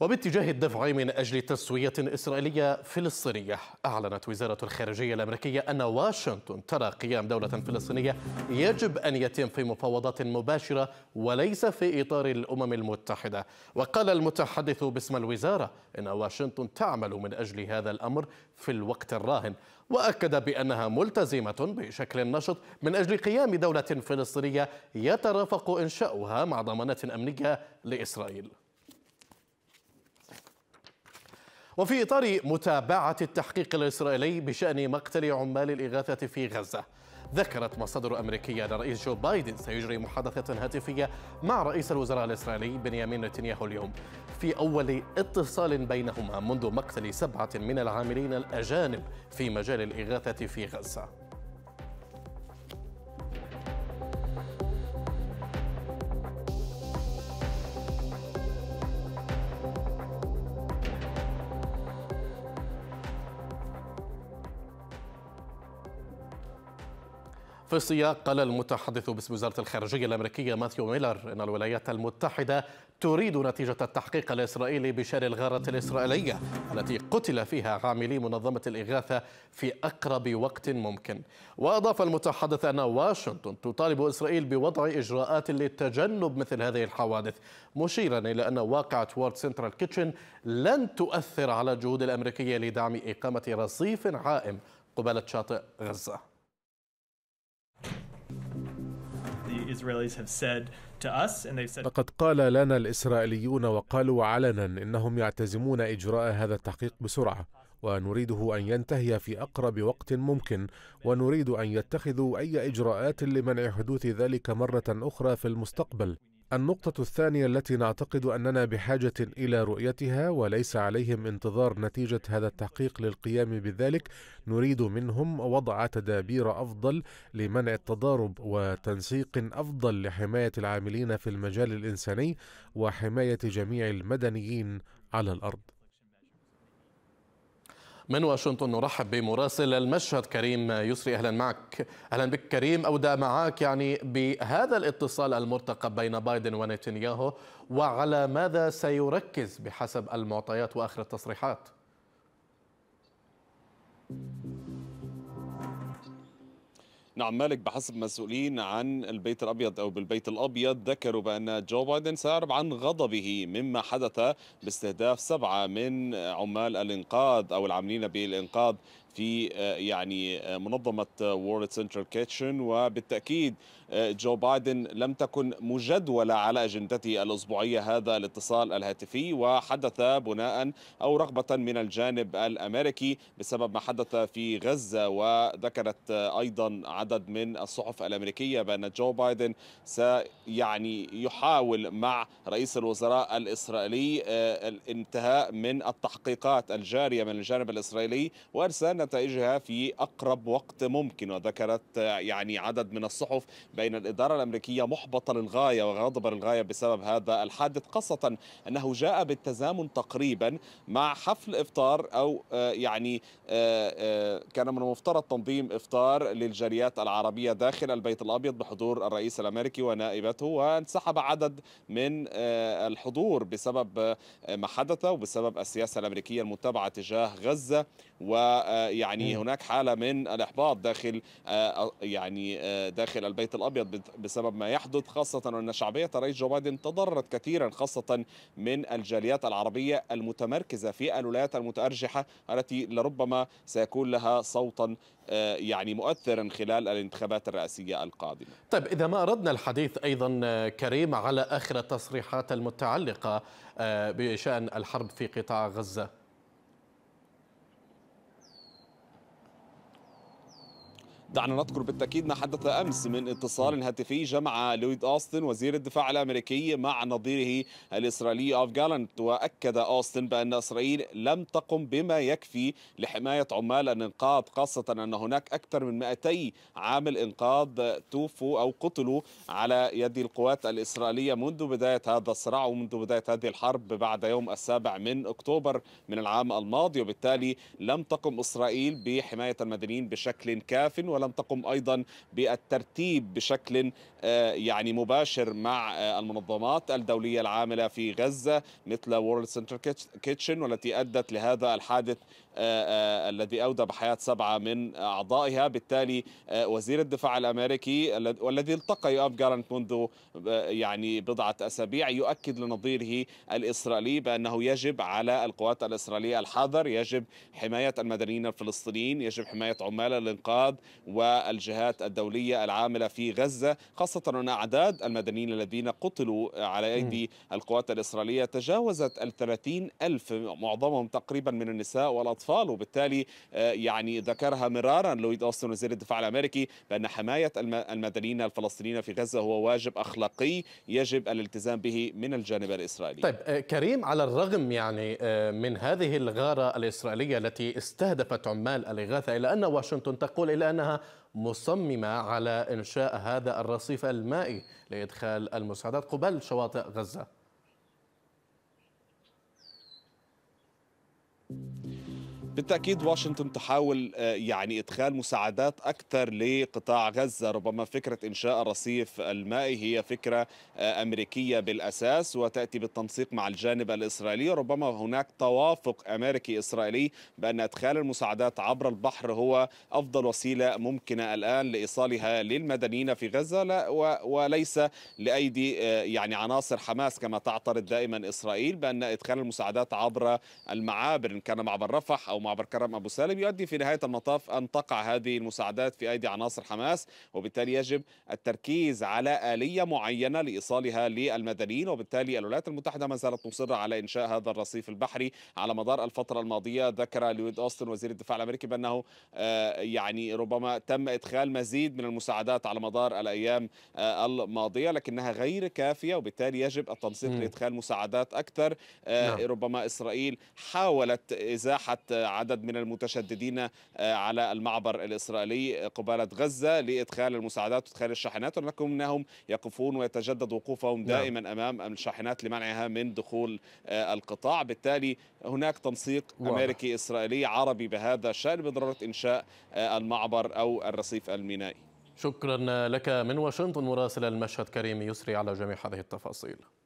وباتجاه الدفع من أجل تسوية إسرائيلية فلسطينية أعلنت وزارة الخارجية الأمريكية أن واشنطن ترى قيام دولة فلسطينية يجب أن يتم في مفاوضات مباشرة وليس في إطار الأمم المتحدة وقال المتحدث باسم الوزارة إن واشنطن تعمل من أجل هذا الأمر في الوقت الراهن وأكد بأنها ملتزمة بشكل نشط من أجل قيام دولة فلسطينية يترافق إنشاؤها مع ضمانات أمنية لإسرائيل وفي إطار متابعة التحقيق الإسرائيلي بشأن مقتل عمال الإغاثة في غزة ذكرت مصادر أمريكية أن الرئيس جو بايدن سيجري محادثة هاتفية مع رئيس الوزراء الإسرائيلي بنيامين نتنياهو اليوم في أول اتصال بينهما منذ مقتل سبعة من العاملين الأجانب في مجال الإغاثة في غزة في السياق قال المتحدث باسم وزارة الخارجية الأمريكية ماثيو ميلر أن الولايات المتحدة تريد نتيجة التحقيق الإسرائيلي بشان الغارة الإسرائيلية التي قتل فيها عاملي منظمة الإغاثة في أقرب وقت ممكن وأضاف المتحدث أن واشنطن تطالب إسرائيل بوضع إجراءات لتجنب مثل هذه الحوادث مشيرا إلى أن واقعة وورد سنترال كيتشن لن تؤثر على الجهود الأمريكية لدعم إقامة رصيف عائم قبالة شاطئ غزة لقد قال لنا الإسرائيليون وقالوا علنا إنهم يعتزمون إجراء هذا التحقيق بسرعة ونريده أن ينتهي في أقرب وقت ممكن ونريد أن يتخذوا أي إجراءات لمنع حدوث ذلك مرة أخرى في المستقبل النقطة الثانية التي نعتقد أننا بحاجة إلى رؤيتها وليس عليهم انتظار نتيجة هذا التحقيق للقيام بذلك نريد منهم وضع تدابير أفضل لمنع التضارب وتنسيق أفضل لحماية العاملين في المجال الإنساني وحماية جميع المدنيين على الأرض من واشنطن نرحب بمراسل المشهد كريم يسري اهلا معك اهلا بك كريم اودع معك يعني بهذا الاتصال المرتقب بين بايدن ونتنياهو وعلى ماذا سيركز بحسب المعطيات واخر التصريحات نعم مالك بحسب مسؤولين عن البيت الابيض او بالبيت الابيض ذكروا بان جو بايدن سيعرب عن غضبه مما حدث باستهداف سبعه من عمال الانقاذ او العاملين بالانقاذ في آه، يعني آه، منظمة آه، World Central كيتشن وبالتأكيد جو بايدن لم تكن مجدولة على أجندته الأسبوعية هذا الاتصال الهاتفي وحدث بناء أو رغبة من الجانب الأمريكي بسبب ما حدث في غزة وذكرت أيضا عدد من الصحف الأمريكية بأن جو بايدن سيعني يحاول مع رئيس الوزراء الإسرائيلي الانتهاء من التحقيقات الجارية من الجانب الإسرائيلي وإرسال نتائجها في أقرب وقت ممكن وذكرت يعني عدد من الصحف بأن الإدارة الأمريكية محبطة للغاية وغاضبة للغاية بسبب هذا الحادث خاصة أنه جاء بالتزامن تقريبا مع حفل إفطار أو آه، يعني آه، آه، كان من المفترض تنظيم إفطار للجاليات العربية داخل البيت الأبيض بحضور الرئيس الأمريكي ونائبته وانسحب عدد من الحضور بسبب ما حدث وبسبب السياسة الأمريكية المتبعة تجاه غزة و يعني هناك حاله من الاحباط داخل آه، يعني آه، داخل البيت الابيض بسبب ما يحدث خاصه ان شعبيه الرئيس جو بايدن تضررت كثيرا خاصه من الجاليات العربيه المتمركزه في الولايات المتارجحه التي لربما سيكون لها صوتا آه، يعني مؤثرا خلال الانتخابات الرئاسيه القادمه. طيب اذا ما اردنا الحديث ايضا كريم على اخر التصريحات المتعلقه بشان الحرب في قطاع غزه. دعنا نذكر بالتأكيد ما حدث أمس من اتصال هاتفي جمع لويد أوستن وزير الدفاع الأمريكي مع نظيره الإسرائيلي أوف جالنت وأكد أوستن بأن إسرائيل لم تقم بما يكفي لحماية عمال الإنقاذ خاصة أن هناك أكثر من 200 عامل إنقاذ توفوا أو قتلوا على يد القوات الإسرائيلية منذ بداية هذا الصراع ومنذ بداية هذه الحرب بعد يوم السابع من أكتوبر من العام الماضي وبالتالي لم تقم إسرائيل بحماية المدنيين بشكل كاف ولم تقم أيضا بالترتيب بشكل آه، يعني مباشر مع آه، المنظمات الدولية العاملة في غزة مثل وورلد سنتر كيتشن والتي أدت لهذا الحادث آه، الذي أودى بحياة سبعة من أعضائها بالتالي وزير الدفاع الأمريكي والذي التقى يؤاب جارنت منذ يعني بضعة أسابيع يؤكد لنظيره الإسرائيلي بأنه يجب على القوات الإسرائيلية الحذر يجب حماية المدنيين الفلسطينيين يجب حماية عمال الإنقاذ والجهات الدولية العاملة في غزة خاصة أن أعداد المدنيين الذين قتلوا على أيدي القوات الإسرائيلية تجاوزت الثلاثين ألف معظمهم تقريبا من النساء والأطفال وبالتالي آه، يعني ذكرها مرارا لويد أوستن وزير الدفاع الأمريكي بأن حماية المدنيين الفلسطينيين في غزة هو واجب أخلاقي يجب الالتزام به من الجانب الإسرائيلي طيب آه، كريم على الرغم يعني آه، من هذه الغارة الإسرائيلية التي استهدفت عمال الإغاثة إلى أن واشنطن تقول إلا أنها مصممة على إنشاء هذا الرصيف المائي لإدخال المساعدات قبل شواطئ غزة بالتأكيد واشنطن تحاول آه، يعني إدخال مساعدات أكثر لقطاع غزة ربما فكرة إنشاء الرصيف المائي هي فكرة آه، أمريكية بالأساس وتأتي بالتنسيق مع الجانب الإسرائيلي ربما هناك توافق أمريكي إسرائيلي بأن إدخال المساعدات عبر البحر هو أفضل وسيلة ممكنة الآن لإيصالها للمدنيين في غزة لا وليس لأيدي آه، يعني عناصر حماس كما تعترض دائما إسرائيل بأن إدخال المساعدات عبر المعابر إن كان معبر رفح أو معبر كرم أبو سالم يؤدي في نهاية المطاف أن تقع هذه المساعدات في أيدي عناصر حماس وبالتالي يجب التركيز على آلية معينة لإيصالها للمدنيين وبالتالي الولايات المتحدة ما زالت مصرة على إنشاء هذا الرصيف البحري على مدار الفترة الماضية ذكر لويد أوستن وزير الدفاع الأمريكي بأنه آه، يعني ربما تم إدخال مزيد من المساعدات على مدار الأيام آه، الماضية لكنها غير كافية وبالتالي يجب التنسيق لإدخال مساعدات أكثر آه، نعم. ربما إسرائيل حاولت إزاحة عدد من المتشددين آه، على المعبر الإسرائيلي آه، قبالة غزة لإدخال المساعدات وإدخال الشاحنات ولكنهم يقفون ويتجدد وقوفهم نعم. دائما أمام الشاحنات لمنعها من دخول آه، القطاع بالتالي هناك تنسيق أمريكي إسرائيلي عربي بهذا الشأن بضرورة إنشاء المعبر أو الرصيف المينائي شكرا لك من واشنطن مراسل المشهد كريم يسري على جميع هذه التفاصيل